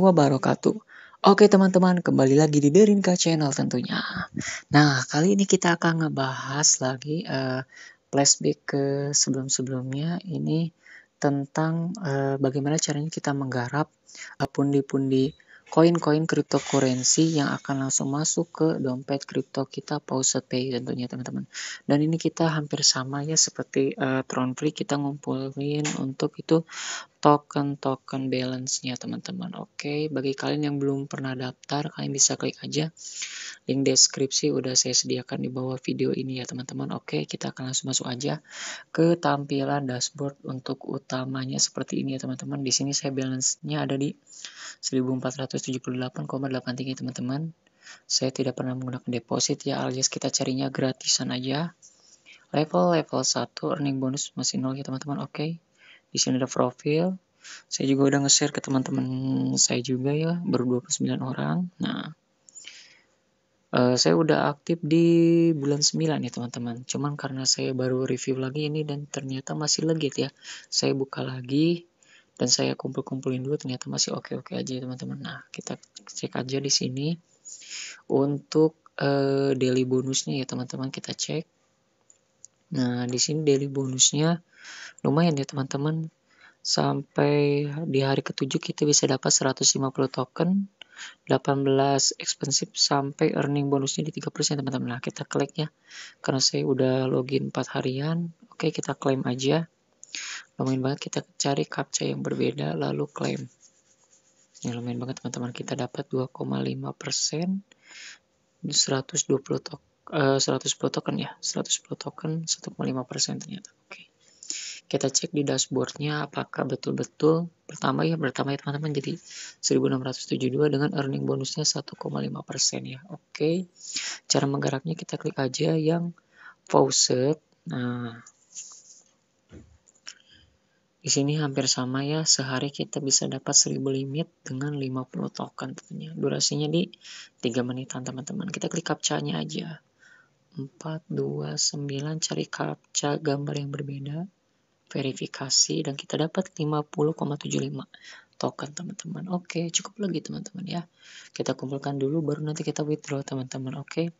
wabarakatuh. Oke teman-teman, kembali lagi di Derinka Channel tentunya. Nah, kali ini kita akan ngebahas lagi uh, flashback ke sebelum-sebelumnya ini tentang uh, bagaimana caranya kita menggarap eh, pundi-pundi uh, koin-koin cryptocurrency yang akan langsung masuk ke dompet kripto kita Pauset pay tentunya teman-teman. Dan ini kita hampir sama ya seperti uh, Free kita ngumpulin untuk itu token-token balance-nya teman-teman. Oke, bagi kalian yang belum pernah daftar, kalian bisa klik aja link deskripsi udah saya sediakan di bawah video ini ya teman-teman. Oke, kita akan langsung masuk aja ke tampilan dashboard untuk utamanya seperti ini ya teman-teman. Di sini saya balance-nya ada di 1478,83 teman-teman. Saya tidak pernah menggunakan deposit ya alias kita carinya gratisan aja. Level level 1 earning bonus masih nol ya teman-teman. Oke. Okay di sini ada profil saya juga udah nge-share ke teman-teman saya juga ya baru 29 orang nah Uh, saya udah aktif di bulan 9 ya teman-teman cuman karena saya baru review lagi ini dan ternyata masih legit ya saya buka lagi dan saya kumpul-kumpulin dulu ternyata masih oke-oke aja ya teman-teman nah kita cek aja di sini untuk uh, daily bonusnya ya teman-teman kita cek Nah, di sini daily bonusnya lumayan ya teman-teman. Sampai di hari ketujuh kita bisa dapat 150 token, 18 expensive sampai earning bonusnya di 3% teman-teman. Nah, kita klik ya. Karena saya udah login 4 harian. Oke, kita klaim aja. Lumayan banget kita cari captcha yang berbeda lalu klaim. Ini ya, lumayan banget teman-teman. Kita dapat 2,5% 120 token 100 eh, 110 token ya 110 token 1,5% ternyata oke okay. kita cek di dashboardnya apakah betul-betul pertama ya pertama ya teman-teman jadi 1672 dengan earning bonusnya 1,5% ya oke okay. cara menggeraknya kita klik aja yang faucet nah di sini hampir sama ya, sehari kita bisa dapat 1000 limit dengan 50 token tentunya. Durasinya di 3 menitan teman-teman. Kita klik captcha-nya aja. 429 cari captcha gambar yang berbeda verifikasi dan kita dapat 50,75 token teman-teman oke cukup lagi teman-teman ya kita kumpulkan dulu baru nanti kita withdraw teman-teman oke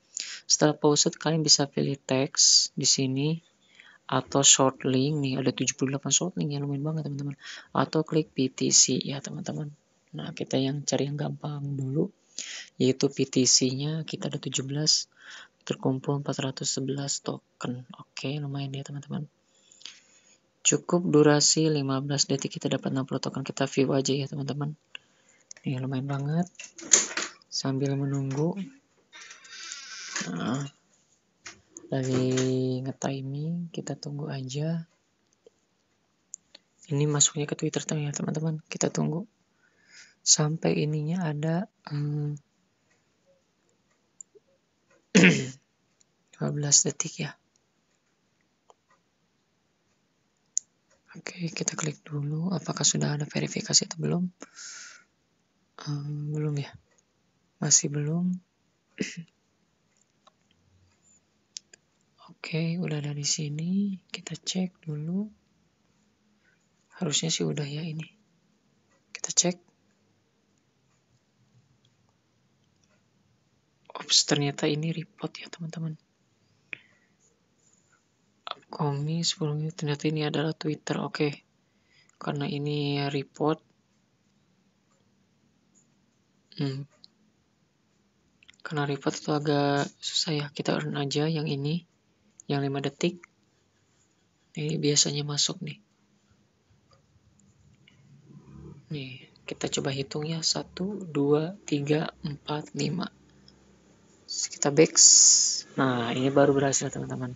setelah pause kalian bisa pilih teks di sini atau short link nih ada 78 short link ya lumayan banget teman-teman atau klik PTC ya teman-teman nah kita yang cari yang gampang dulu yaitu PTC nya kita ada 17 terkumpul 411 token. Oke, lumayan ya teman-teman. Cukup durasi 15 detik kita dapat 60 token. Kita view aja ya teman-teman. Ini iya, lumayan banget. Sambil menunggu. Nah, dari ngetiming kita tunggu aja. Ini masuknya ke Twitter teman-teman. Kita tunggu sampai ininya ada hmm, 12 detik ya Oke, kita klik dulu apakah sudah ada verifikasi atau belum. Um, belum ya, masih belum. Oke, udah dari sini. Kita cek dulu. Harusnya sih udah ya ini. Kita cek. Ups, ternyata ini report ya teman-teman. Komi sebelumnya ternyata ini adalah Twitter. Oke. Okay. Karena ini report. Hmm. Karena report itu agak susah ya. Kita earn aja yang ini. Yang 5 detik. Ini biasanya masuk nih. Nih, kita coba hitung ya. satu, dua, tiga, empat, lima kita back. nah ini baru berhasil teman-teman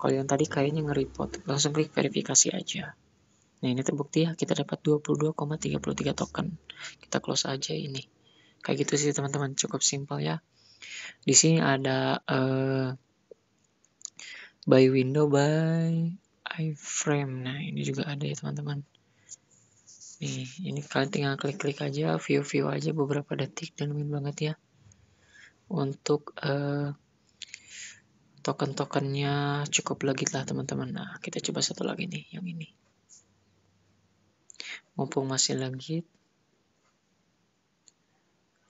kalau yang tadi kayaknya nge-report langsung klik verifikasi aja nah ini terbukti ya kita dapat 22,33 token kita close aja ini kayak gitu sih teman-teman cukup simple ya di sini ada uh, by window by iframe nah ini juga ada ya teman-teman nih ini kalian tinggal klik-klik aja view-view aja beberapa detik dan win banget ya untuk uh, token-tokennya cukup lagi lah teman-teman. Nah, kita coba satu lagi nih, yang ini. Mumpung masih lagi.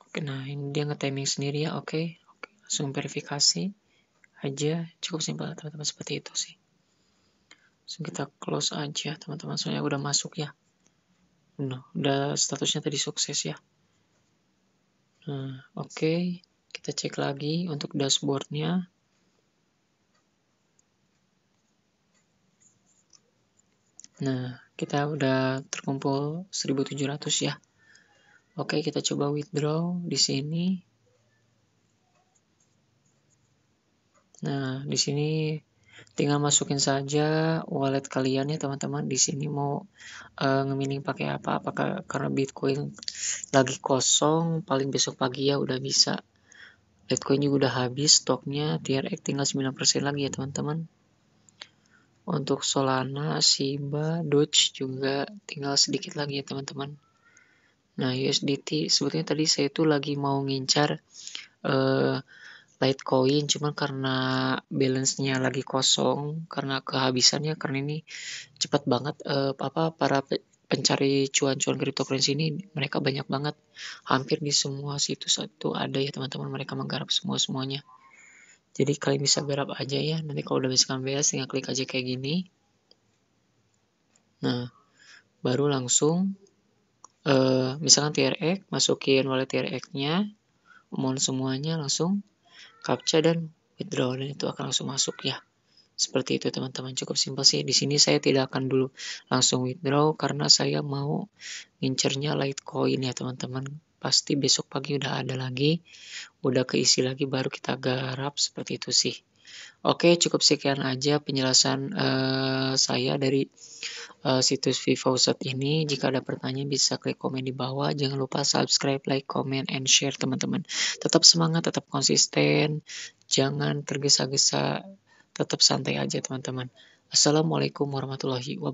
Oke, nah ini dia nge-timing sendiri ya, oke. oke. Langsung verifikasi aja, cukup simpel teman-teman, seperti itu sih. Langsung kita close aja teman-teman, soalnya udah masuk ya. Nah, udah statusnya tadi sukses ya. Nah, oke. Okay. Kita cek lagi untuk dashboardnya. Nah, kita udah terkumpul 1700 ya. Oke, kita coba withdraw di sini. Nah, di sini tinggal masukin saja wallet kalian ya teman-teman di sini mau uh, ngemining pakai apa apakah karena Bitcoin lagi kosong paling besok pagi ya udah bisa Litecoin juga udah habis stoknya TRX tinggal 9% lagi ya teman-teman untuk Solana, Shiba, Doge juga tinggal sedikit lagi ya teman-teman nah USDT sebetulnya tadi saya itu lagi mau ngincar uh, Litecoin cuman karena balance-nya lagi kosong karena kehabisannya karena ini cepat banget uh, apa para pencari cuan-cuan cryptocurrency ini mereka banyak banget hampir di semua situs itu ada ya teman-teman mereka menggarap semua semuanya jadi kalian bisa garap aja ya nanti kalau udah misalkan beres tinggal klik aja kayak gini nah baru langsung uh, misalkan TRX masukin wallet TRX nya mohon semuanya langsung captcha dan withdraw dan itu akan langsung masuk ya seperti itu teman-teman, cukup simpel sih. Di sini saya tidak akan dulu langsung withdraw karena saya mau ngincernya Litecoin ya teman-teman. Pasti besok pagi udah ada lagi, udah keisi lagi baru kita garap seperti itu sih. Oke, cukup sekian aja penjelasan uh, saya dari uh, situs VivoSat ini. Jika ada pertanyaan bisa klik komen di bawah. Jangan lupa subscribe, like, comment, and share teman-teman. Tetap semangat, tetap konsisten. Jangan tergesa-gesa tetap santai aja teman-teman. Assalamualaikum warahmatullahi wabarakatuh.